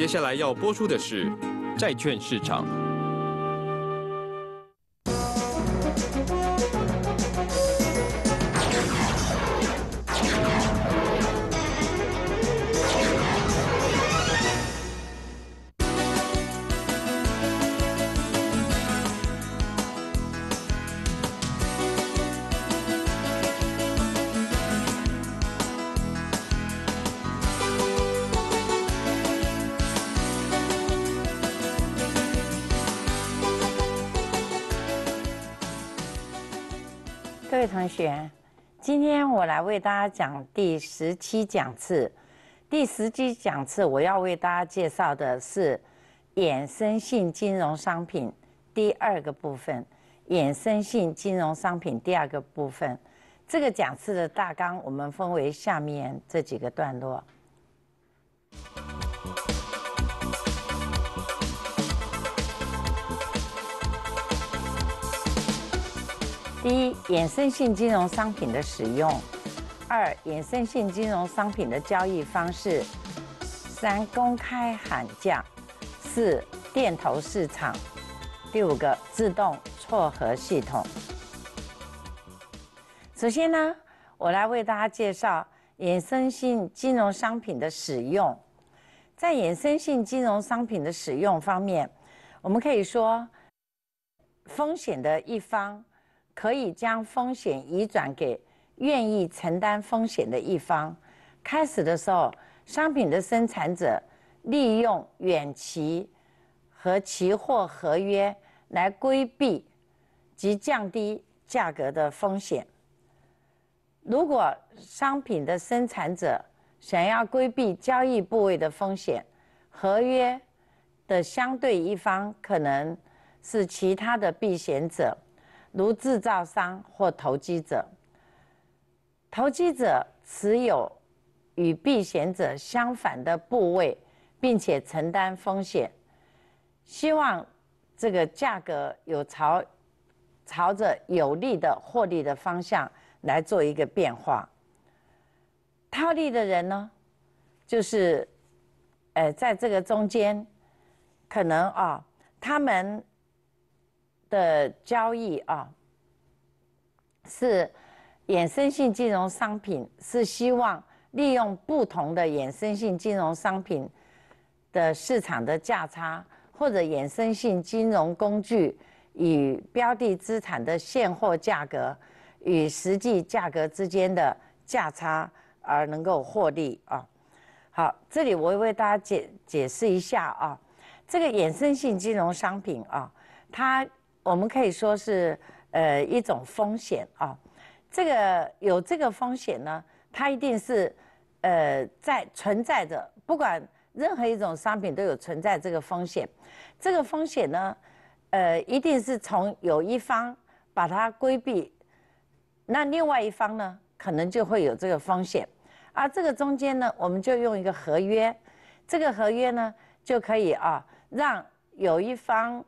接下来要播出的是债券市场。我来为大家讲第十七讲次，第十七讲次我要为大家介绍的是衍生性金融商品第二个部分，衍生性金融商品第二个部分，这个讲次的大纲我们分为下面这几个段落。第一，衍生性金融商品的使用；二，衍生性金融商品的交易方式；三，公开喊价；四，电投市场；第五个，自动撮合系统。首先呢，我来为大家介绍衍生性金融商品的使用。在衍生性金融商品的使用方面，我们可以说风险的一方。可以将风险移转给愿意承担风险的一方。开始的时候，商品的生产者利用远期和期货合约来规避及降低价格的风险。如果商品的生产者想要规避交易部位的风险，合约的相对一方可能是其他的避险者。如制造商或投机者，投机者持有与避险者相反的部位，并且承担风险，希望这个价格有朝朝着有利的获利的方向来做一个变化。套利的人呢，就是，呃，在这个中间，可能啊，他们。的交易啊，是衍生性金融商品，是希望利用不同的衍生性金融商品的市场的价差，或者衍生性金融工具与标的资产的现货价格与实际价格之间的价差而能够获利啊。好，这里我为大家解解释一下啊，这个衍生性金融商品啊，它我们可以说是，呃，一种风险啊。这个有这个风险呢，它一定是，呃，在存在着。不管任何一种商品都有存在这个风险，这个风险呢，呃，一定是从有一方把它规避，那另外一方呢，可能就会有这个风险。而这个中间呢，我们就用一个合约，这个合约呢，就可以啊，让有一方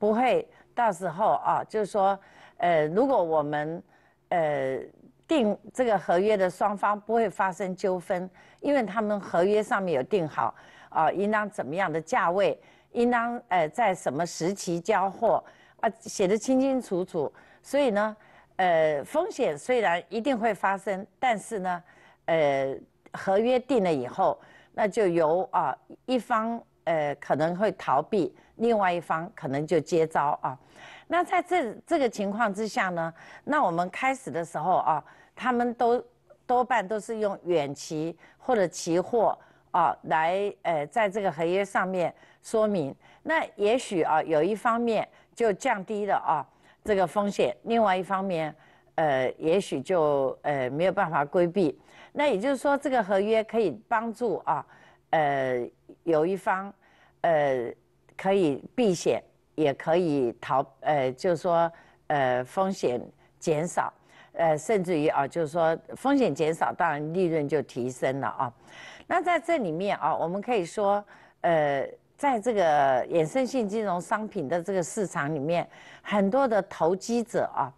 不会。到时候啊，就是说，呃，如果我们呃定这个合约的双方不会发生纠纷，因为他们合约上面有定好，啊，应当怎么样的价位，应当呃在什么时期交货，啊，写的清清楚楚。所以呢，呃，风险虽然一定会发生，但是呢，呃，合约定了以后，那就由啊一方呃可能会逃避。另外一方可能就接招啊，那在这这个情况之下呢，那我们开始的时候啊，他们都多半都是用远期或者期货啊来呃在这个合约上面说明。那也许啊有一方面就降低了啊这个风险，另外一方面呃也许就呃没有办法规避。那也就是说这个合约可以帮助啊呃有一方呃。可以避险，也可以逃，呃，就是说，呃，风险减少，呃，甚至于啊，就是说风险减少，当然利润就提升了啊。那在这里面啊，我们可以说，呃，在这个衍生性金融商品的这个市场里面，很多的投机者啊，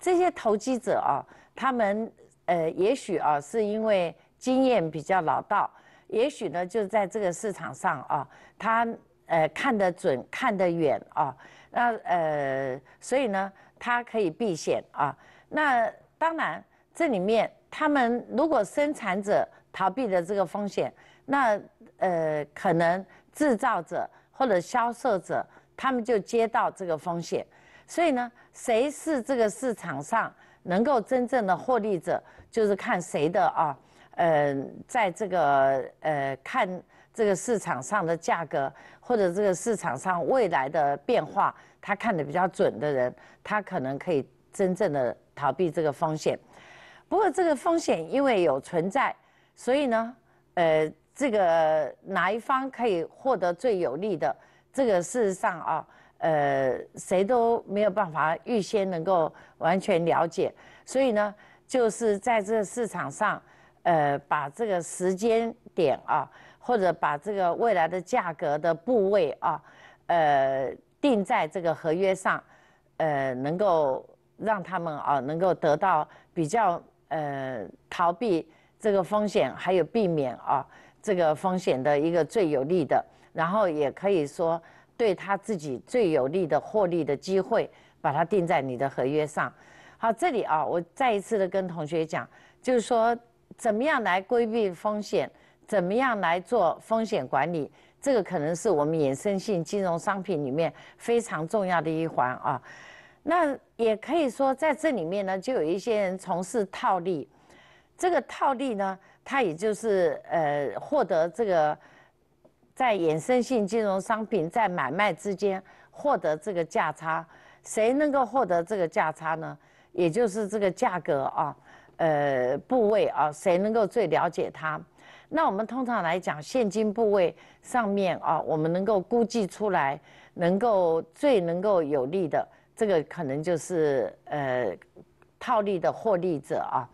这些投机者啊，他们呃，也许啊，是因为经验比较老道，也许呢，就在这个市场上啊，他。呃，看得准，看得远啊，那呃，所以呢，它可以避险啊。那当然，这里面他们如果生产者逃避的这个风险，那呃，可能制造者或者销售者他们就接到这个风险。所以呢，谁是这个市场上能够真正的获利者，就是看谁的啊。嗯，在这个呃看。这个市场上的价格，或者这个市场上未来的变化，他看得比较准的人，他可能可以真正的逃避这个风险。不过，这个风险因为有存在，所以呢，呃，这个哪一方可以获得最有利的，这个事实上啊，呃，谁都没有办法预先能够完全了解。所以呢，就是在这个市场上，呃，把这个时间点啊。或者把这个未来的价格的部位啊，呃，定在这个合约上，呃，能够让他们啊能够得到比较呃逃避这个风险，还有避免啊这个风险的一个最有利的，然后也可以说对他自己最有利的获利的机会，把它定在你的合约上。好，这里啊，我再一次的跟同学讲，就是说怎么样来规避风险。怎么样来做风险管理？这个可能是我们衍生性金融商品里面非常重要的一环啊。那也可以说，在这里面呢，就有一些人从事套利。这个套利呢，它也就是呃获得这个在衍生性金融商品在买卖之间获得这个价差。谁能够获得这个价差呢？也就是这个价格啊，呃部位啊，谁能够最了解它？那我们通常来讲，现金部位上面啊，我们能够估计出来，能够最能够有利的，这个可能就是呃套利的获利者啊。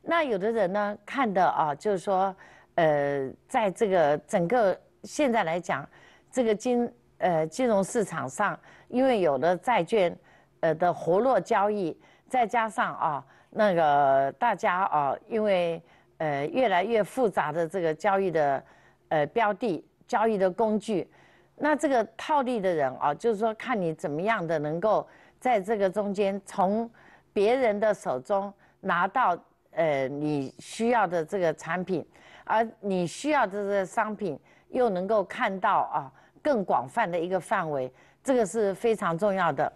那有的人呢，看的啊，就是说呃，在这个整个现在来讲，这个金呃金融市场上，因为有了债券呃的活络交易，再加上啊那个大家啊，因为。呃，越来越复杂的这个交易的，呃，标的交易的工具，那这个套利的人啊，就是说看你怎么样的能够在这个中间从别人的手中拿到呃你需要的这个产品，而你需要的这个商品又能够看到啊更广泛的一个范围，这个是非常重要的。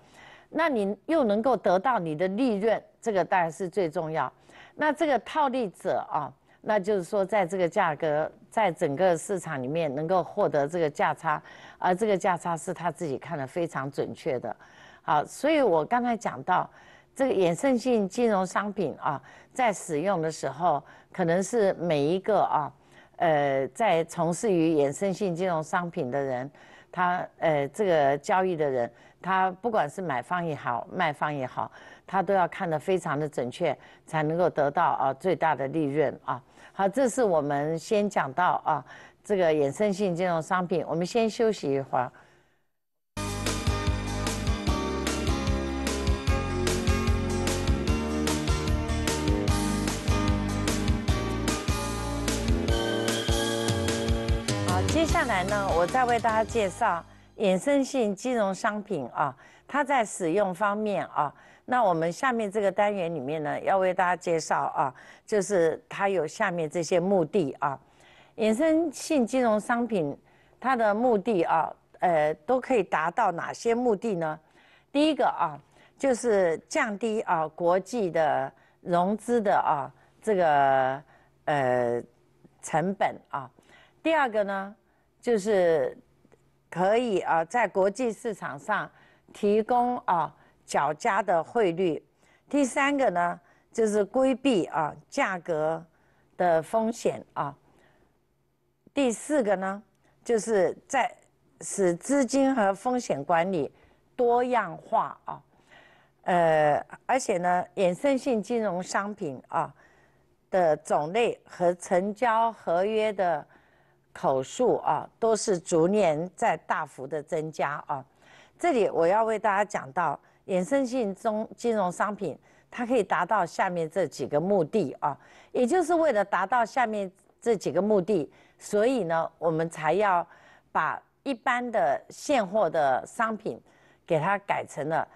那你又能够得到你的利润，这个当然是最重要。那这个套利者啊，那就是说，在这个价格，在整个市场里面能够获得这个价差，而这个价差是他自己看得非常准确的。好，所以我刚才讲到这个衍生性金融商品啊，在使用的时候，可能是每一个啊，呃，在从事于衍生性金融商品的人，他呃这个交易的人，他不管是买方也好，卖方也好。他都要看得非常的准确，才能够得到啊最大的利润啊。好，这是我们先讲到啊这个衍生性金融商品，我们先休息一会儿。好，接下来呢，我再为大家介绍衍生性金融商品啊，它在使用方面啊。那我们下面这个单元里面呢，要为大家介绍啊，就是它有下面这些目的啊。衍生性金融商品它的目的啊，呃，都可以达到哪些目的呢？第一个啊，就是降低啊国际的融资的啊这个呃成本啊。第二个呢，就是可以啊在国际市场上提供啊。较加的汇率，第三个呢就是规避啊价格的风险啊。第四个呢就是在使资金和风险管理多样化啊。呃，而且呢，衍生性金融商品啊的种类和成交合约的口数啊，都是逐年在大幅的增加啊。这里我要为大家讲到。衍生性中金融商品，它可以达到下面这几个目的啊，也就是为了达到下面这几个目的，所以呢，我们才要把一般的现货的商品，给它改成了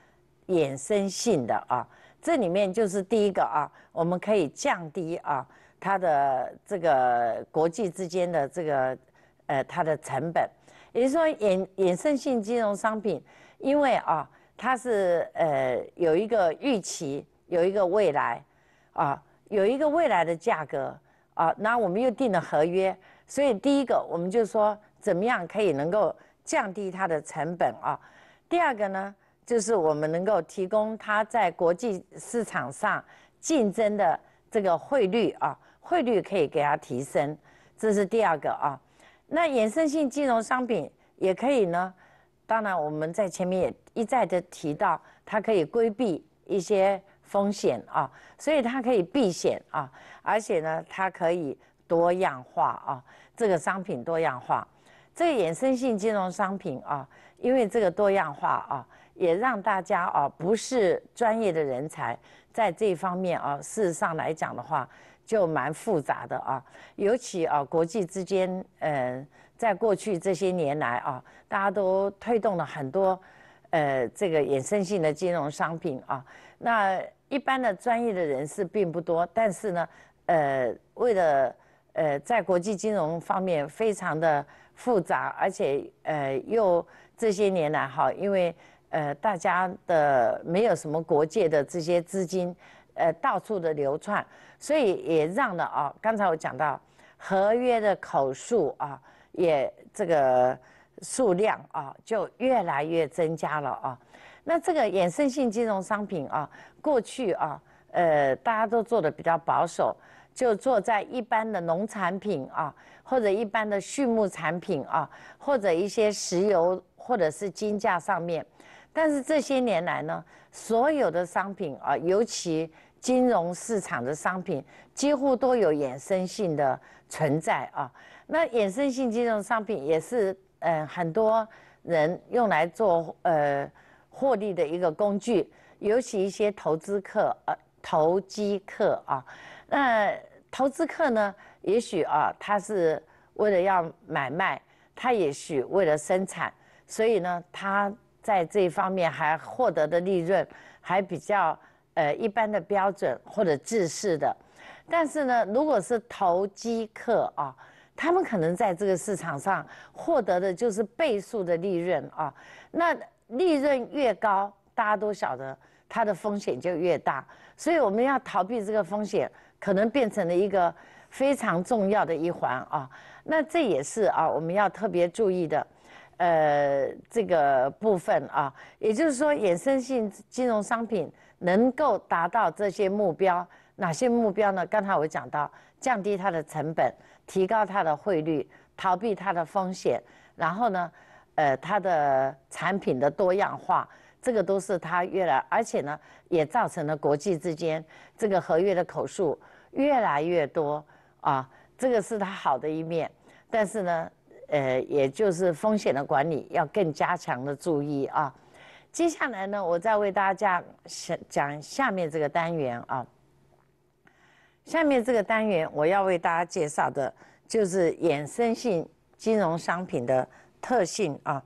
衍生性的啊。这里面就是第一个啊，我们可以降低啊它的这个国际之间的这个呃它的成本，也就是说，衍衍生性金融商品，因为啊。它是呃有一个预期，有一个未来，啊，有一个未来的价格啊，那我们又定了合约，所以第一个我们就说怎么样可以能够降低它的成本啊，第二个呢就是我们能够提供它在国际市场上竞争的这个汇率啊，汇率可以给它提升，这是第二个啊，那衍生性金融商品也可以呢。当然，我们在前面也一再的提到，它可以规避一些风险啊，所以它可以避险啊，而且呢，它可以多样化啊，这个商品多样化，这个衍生性金融商品啊，因为这个多样化啊，也让大家啊，不是专业的人才，在这方面啊，事实上来讲的话，就蛮复杂的啊，尤其啊，国际之间嗯。在过去这些年来啊，大家都推动了很多，呃，这个衍生性的金融商品啊。那一般的专业的人士并不多，但是呢，呃，为了呃，在国际金融方面非常的复杂，而且呃，又这些年来哈，因为呃，大家的没有什么国界的这些资金，呃，到处的流窜，所以也让了啊。刚才我讲到合约的口述啊。也这个数量啊，就越来越增加了啊。那这个衍生性金融商品啊，过去啊，呃，大家都做的比较保守，就做在一般的农产品啊，或者一般的畜牧产品啊，或者一些石油或者是金价上面。但是这些年来呢，所有的商品啊，尤其金融市场的商品，几乎都有衍生性的存在啊。那衍生性金融商品也是，嗯，很多人用来做呃获利的一个工具，尤其一些投资客、呃投机客啊。那投资客呢，也许啊，他是为了要买卖，他也许为了生产，所以呢，他在这一方面还获得的利润还比较呃一般的标准或者制式的。但是呢，如果是投机客啊。他们可能在这个市场上获得的就是倍数的利润啊，那利润越高，大家都晓得它的风险就越大，所以我们要逃避这个风险，可能变成了一个非常重要的一环啊。那这也是啊，我们要特别注意的，呃，这个部分啊，也就是说，衍生性金融商品能够达到这些目标，哪些目标呢？刚才我讲到。降低它的成本，提高它的汇率，逃避它的风险，然后呢，呃，它的产品的多样化，这个都是它越来，而且呢，也造成了国际之间这个合约的口数越来越多啊，这个是它好的一面，但是呢，呃，也就是风险的管理要更加强的注意啊。接下来呢，我再为大家讲讲下面这个单元啊。下面这个单元，我要为大家介绍的，就是衍生性金融商品的特性啊。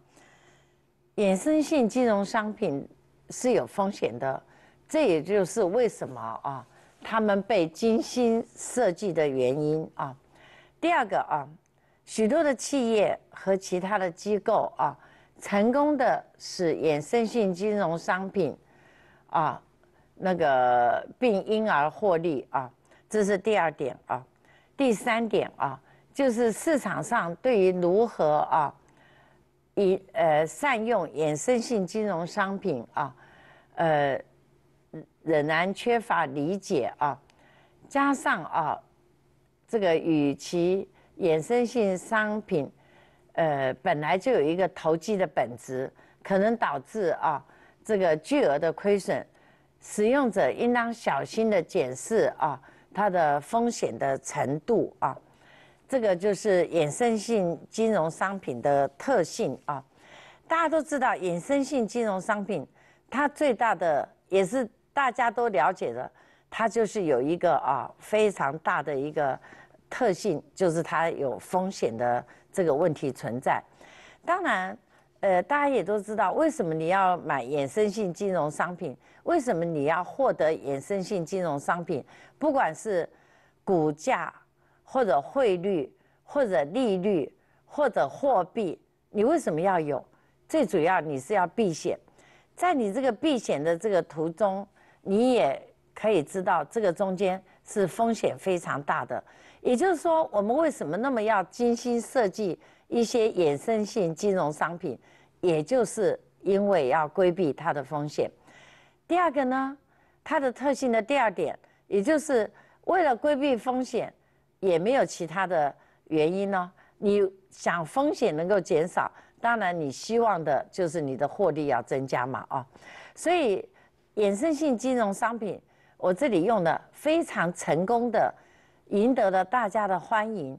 衍生性金融商品是有风险的，这也就是为什么啊，他们被精心设计的原因啊。第二个啊，许多的企业和其他的机构啊，成功的使衍生性金融商品，啊，那个并因而获利啊。这是第二点啊，第三点啊，就是市场上对于如何啊，以呃善用衍生性金融商品啊，呃，仍然缺乏理解啊。加上啊，这个与其衍生性商品，呃，本来就有一个投机的本质，可能导致啊这个巨额的亏损。使用者应当小心的检视啊。它的风险的程度啊，这个就是衍生性金融商品的特性啊。大家都知道，衍生性金融商品它最大的也是大家都了解的，它就是有一个啊非常大的一个特性，就是它有风险的这个问题存在。当然。呃，大家也都知道，为什么你要买衍生性金融商品？为什么你要获得衍生性金融商品？不管是股价、或者汇率、或者利率、或者货币，你为什么要有？最主要你是要避险。在你这个避险的这个途中，你也可以知道，这个中间是风险非常大的。也就是说，我们为什么那么要精心设计？一些衍生性金融商品，也就是因为要规避它的风险。第二个呢，它的特性的第二点，也就是为了规避风险，也没有其他的原因呢。你想风险能够减少，当然你希望的就是你的获利要增加嘛啊。所以衍生性金融商品，我这里用的非常成功的，赢得了大家的欢迎。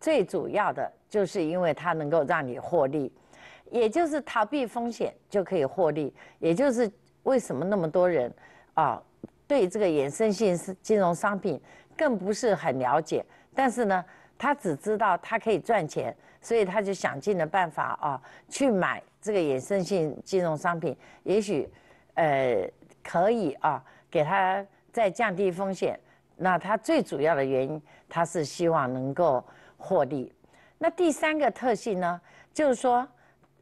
最主要的就是因为它能够让你获利，也就是逃避风险就可以获利。也就是为什么那么多人，啊，对这个衍生性金融商品更不是很了解，但是呢，他只知道它可以赚钱，所以他就想尽了办法啊去买这个衍生性金融商品。也许，呃，可以啊，给他再降低风险。那他最主要的原因，他是希望能够。获利。那第三个特性呢，就是说，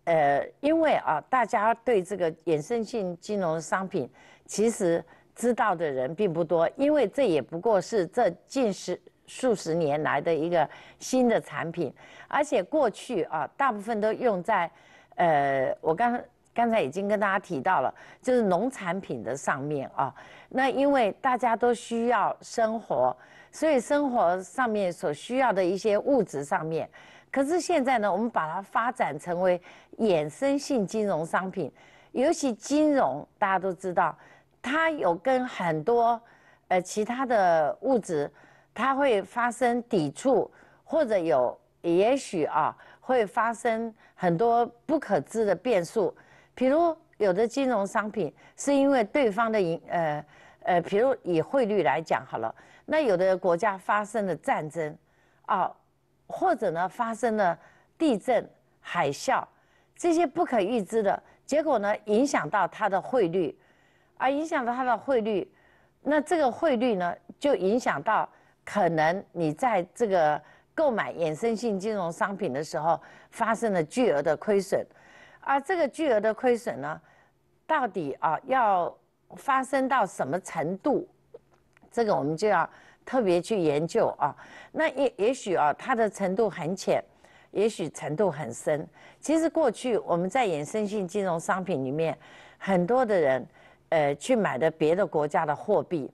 呃，因为啊，大家对这个衍生性金融商品，其实知道的人并不多，因为这也不过是这近十数十年来的一个新的产品，而且过去啊，大部分都用在，呃，我刚刚才已经跟大家提到了，就是农产品的上面啊。那因为大家都需要生活。所以，生活上面所需要的一些物质上面，可是现在呢，我们把它发展成为衍生性金融商品。尤其金融，大家都知道，它有跟很多呃其他的物质，它会发生抵触，或者有也许啊会发生很多不可知的变数。比如，有的金融商品是因为对方的银呃呃，比如以汇率来讲，好了。那有的国家发生了战争，啊，或者呢发生了地震、海啸，这些不可预知的结果呢，影响到它的汇率，而影响到它的汇率，那这个汇率呢，就影响到可能你在这个购买衍生性金融商品的时候发生了巨额的亏损，而这个巨额的亏损呢，到底啊要发生到什么程度？这个我们就要特别去研究啊。那也也许啊，它的程度很浅，也许程度很深。其实过去我们在衍生性金融商品里面，很多的人呃去买的别的国家的货币，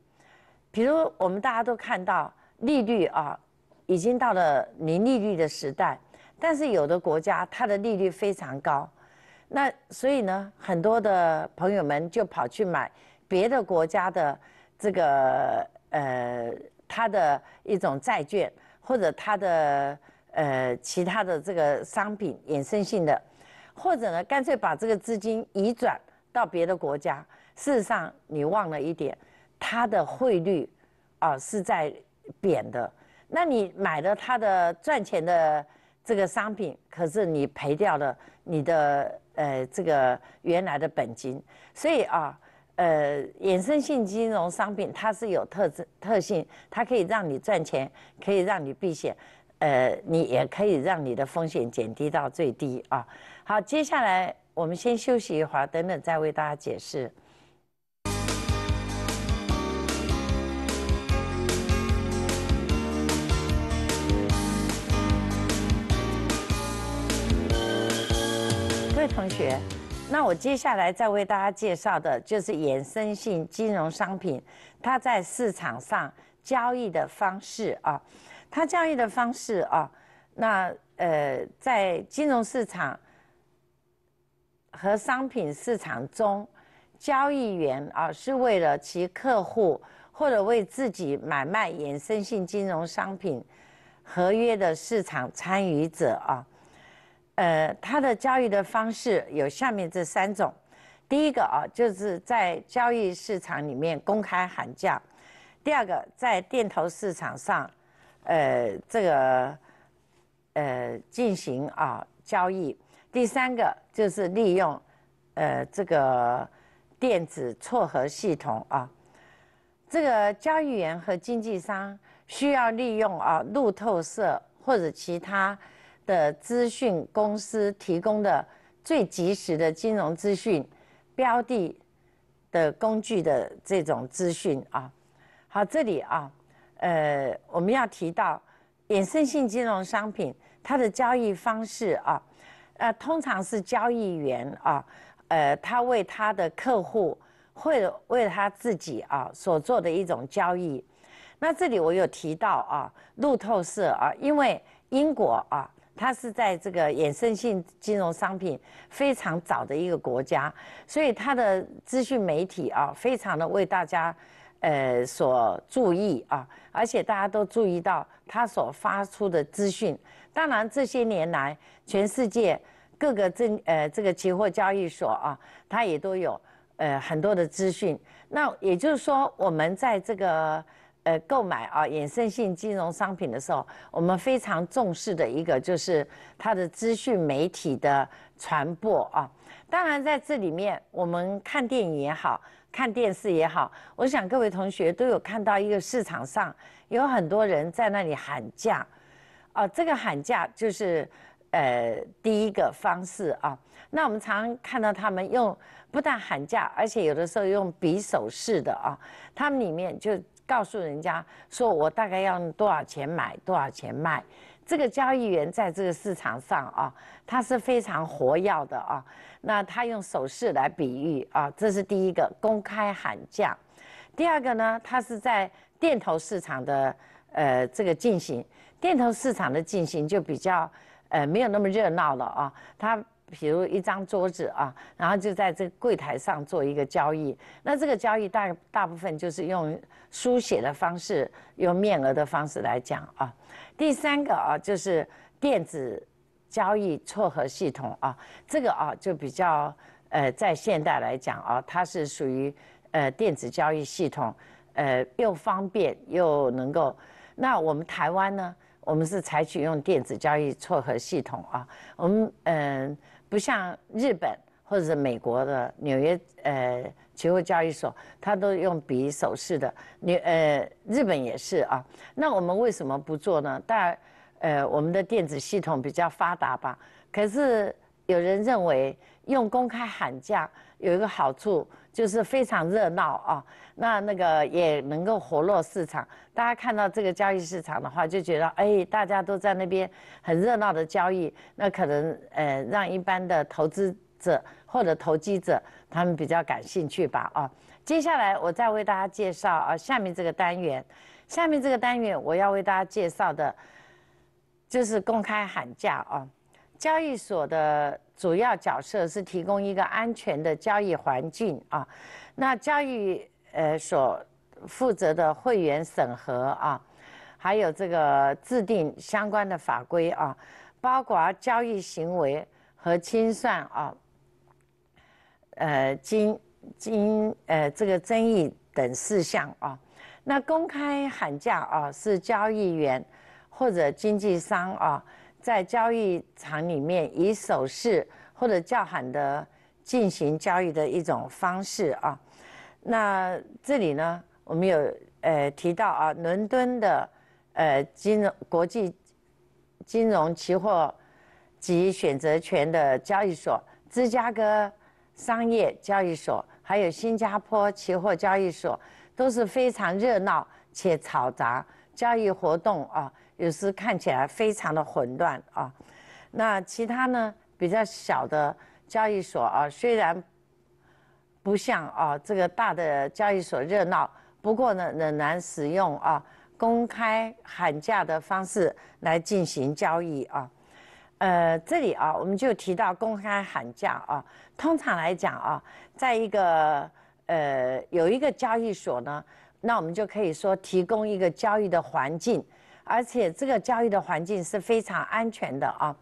比如我们大家都看到利率啊已经到了零利率的时代，但是有的国家它的利率非常高，那所以呢，很多的朋友们就跑去买别的国家的。这个呃，它的一种债券，或者它的呃其他的这个商品衍生性的，或者呢干脆把这个资金移转到别的国家。事实上，你忘了一点，它的汇率啊是在贬的。那你买了它的赚钱的这个商品，可是你赔掉了你的呃这个原来的本金，所以啊。呃，衍生性金融商品它是有特特性，它可以让你赚钱，可以让你避险，呃，你也可以让你的风险减低到最低啊。好，接下来我们先休息一会儿，等等再为大家解释。各位同学。那我接下来再为大家介绍的就是衍生性金融商品，它在市场上交易的方式啊，它交易的方式啊，那呃，在金融市场和商品市场中，交易员啊是为了其客户或者为自己买卖衍生性金融商品合约的市场参与者啊。呃，它的交易的方式有下面这三种：第一个啊，就是在交易市场里面公开喊价；第二个，在电投市场上，呃，这个呃进行啊交易；第三个就是利用呃这个电子撮合系统啊，这个交易员和经纪商需要利用啊路透社或者其他。的资讯公司提供的最及时的金融资讯标的的工具的这种资讯啊，好，这里啊，呃，我们要提到衍生性金融商品它的交易方式啊，呃，通常是交易员啊，呃，他为他的客户或者为他自己啊所做的一种交易。那这里我有提到啊，路透社啊，因为英国啊。它是在这个衍生性金融商品非常早的一个国家，所以它的资讯媒体啊，非常的为大家，呃，所注意啊，而且大家都注意到它所发出的资讯。当然，这些年来，全世界各个证呃这个期货交易所啊，它也都有呃很多的资讯。那也就是说，我们在这个。呃，购买啊，衍生性金融商品的时候，我们非常重视的一个就是它的资讯媒体的传播啊。当然，在这里面，我们看电影也好，看电视也好，我想各位同学都有看到一个市场上有很多人在那里喊价啊。这个喊价就是呃第一个方式啊。那我们常看到他们用，不但喊价，而且有的时候用匕首式的啊，他们里面就。告诉人家说我大概要多少钱买多少钱卖，这个交易员在这个市场上啊，他是非常活跃的啊。那他用手势来比喻啊，这是第一个公开喊价。第二个呢，他是在电投市场的呃这个进行，电投市场的进行就比较呃没有那么热闹了啊，他。比如一张桌子啊，然后就在这个柜台上做一个交易。那这个交易大大部分就是用书写的方式，用面额的方式来讲啊。第三个啊，就是电子交易撮合系统啊，这个啊就比较呃，在现代来讲啊，它是属于呃电子交易系统，呃又方便又能够。那我们台湾呢，我们是采取用电子交易撮合系统啊，我们嗯。不像日本或者是美国的纽约呃期货交易所，它都用笔手势的，你呃日本也是啊。那我们为什么不做呢？当然，呃我们的电子系统比较发达吧。可是有人认为用公开喊价。有一个好处就是非常热闹啊，那那个也能够活络市场。大家看到这个交易市场的话，就觉得哎，大家都在那边很热闹的交易，那可能呃让一般的投资者或者投机者他们比较感兴趣吧啊。接下来我再为大家介绍啊，下面这个单元，下面这个单元我要为大家介绍的，就是公开喊价啊。交易所的主要角色是提供一个安全的交易环境啊，那交易呃所负责的会员审核啊，还有这个制定相关的法规啊，包括交易行为和清算啊，呃经经呃这个争议等事项啊，那公开喊价啊是交易员或者经纪商啊。在交易场里面以手势或者叫喊的进行交易的一种方式啊。那这里呢，我们有呃提到啊，伦敦的呃金融国际金融期货及选择权的交易所，芝加哥商业交易所，还有新加坡期货交易所，都是非常热闹且嘈杂交易活动啊。有时看起来非常的混乱啊，那其他呢比较小的交易所啊，虽然不像啊这个大的交易所热闹，不过呢仍然使用啊公开喊价的方式来进行交易啊。呃，这里啊我们就提到公开喊价啊，通常来讲啊，在一个呃有一个交易所呢，那我们就可以说提供一个交易的环境。而且这个交易的环境是非常安全的啊。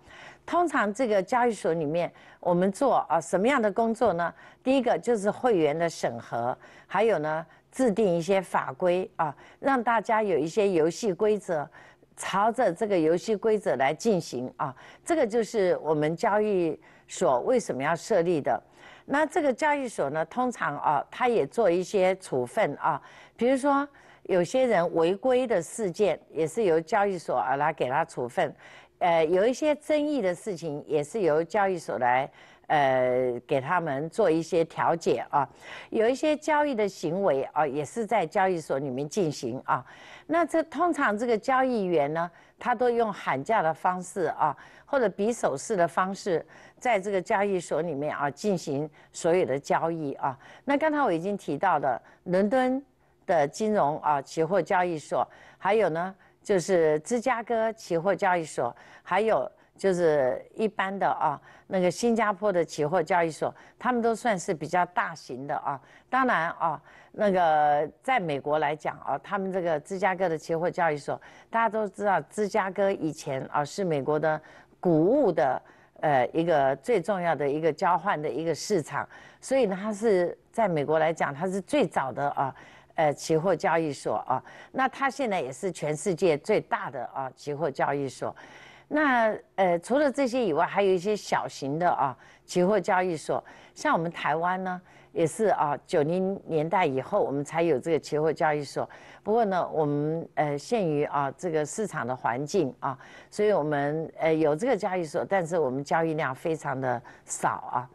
通常这个交易所里面，我们做啊什么样的工作呢？第一个就是会员的审核，还有呢制定一些法规啊，让大家有一些游戏规则，朝着这个游戏规则来进行啊。这个就是我们交易所为什么要设立的。那这个交易所呢，通常啊，它也做一些处分啊，比如说。有些人违规的事件也是由交易所啊来给他处分，呃，有一些争议的事情也是由交易所来呃给他们做一些调解啊，有一些交易的行为啊也是在交易所里面进行啊。那这通常这个交易员呢，他都用喊价的方式啊，或者比手势的方式，在这个交易所里面啊进行所有的交易啊。那刚才我已经提到的伦敦。的金融啊，期货交易所，还有呢，就是芝加哥期货交易所，还有就是一般的啊，那个新加坡的期货交易所，他们都算是比较大型的啊。当然啊，那个在美国来讲啊，他们这个芝加哥的期货交易所，大家都知道，芝加哥以前啊是美国的谷物的呃一个最重要的一个交换的一个市场，所以呢，它是在美国来讲，它是最早的啊。呃，期货交易所啊，那它现在也是全世界最大的啊期货交易所。那呃，除了这些以外，还有一些小型的啊期货交易所。像我们台湾呢，也是啊，九零年代以后我们才有这个期货交易所。不过呢，我们呃限于啊这个市场的环境啊，所以我们呃有这个交易所，但是我们交易量非常的少啊。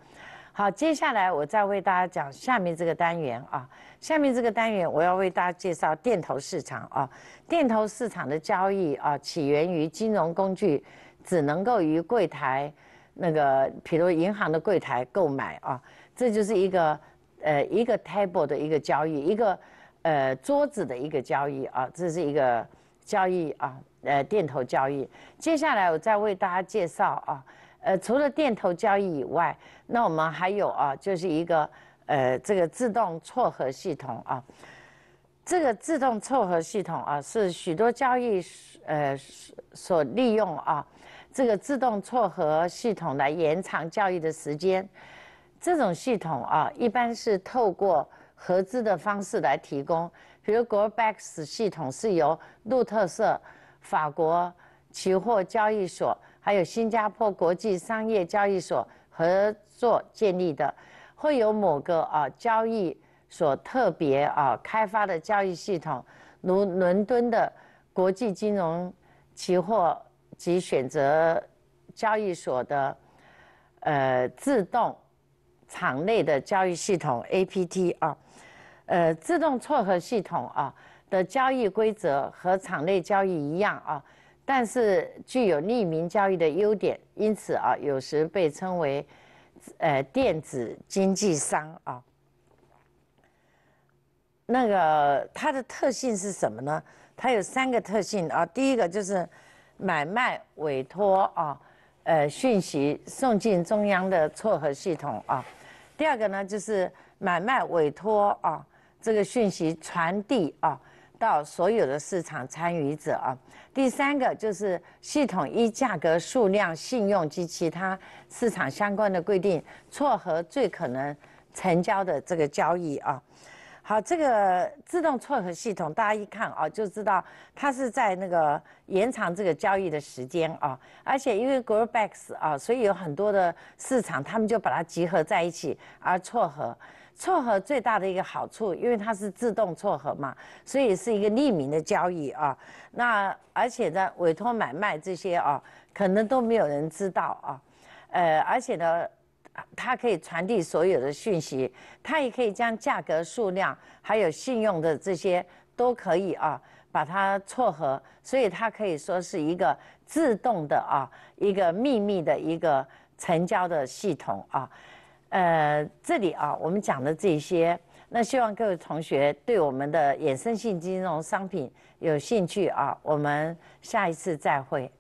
好，接下来我再为大家讲下面这个单元啊。下面这个单元，我要为大家介绍电头市场啊。电头市场的交易啊，起源于金融工具只能够于柜台，那个比如银行的柜台购买啊，这就是一个呃一个 table 的一个交易，一个呃桌子的一个交易啊，这是一个交易啊，呃电头交易。接下来我再为大家介绍啊，呃，除了电头交易以外。那我们还有啊，就是一个呃，这个自动撮合系统啊。这个自动撮合系统啊，是许多交易呃所利用啊。这个自动撮合系统来延长交易的时间。这种系统啊，一般是透过合资的方式来提供。比如，Goldex 系统是由路特社、法国期货交易所还有新加坡国际商业交易所。合作建立的，会有某个啊交易所特别啊开发的交易系统，如伦敦的国际金融期货及选择交易所的呃自动场内的交易系统 A P T 啊，呃自动撮合系统啊的交易规则和场内交易一样啊。但是具有匿名交易的优点，因此啊，有时被称为，呃，电子经纪商啊。那个它的特性是什么呢？它有三个特性啊。第一个就是，买卖委托啊，呃，讯息送进中央的撮合系统啊。第二个呢，就是买卖委托啊，这个讯息传递啊。到所有的市场参与者啊。第三个就是系统一价格、数量、信用及其他市场相关的规定，撮合最可能成交的这个交易啊。好，这个自动撮合系统，大家一看啊，就知道它是在那个延长这个交易的时间啊。而且因为 Growbox 啊，所以有很多的市场，他们就把它集合在一起而撮合。撮合最大的一个好处，因为它是自动撮合嘛，所以是一个匿名的交易啊。那而且呢，委托买卖这些啊，可能都没有人知道啊。呃，而且呢，它可以传递所有的讯息，它也可以将价格、数量还有信用的这些都可以啊，把它撮合，所以它可以说是一个自动的啊，一个秘密的一个成交的系统啊。呃，这里啊，我们讲的这些，那希望各位同学对我们的衍生性金融商品有兴趣啊，我们下一次再会。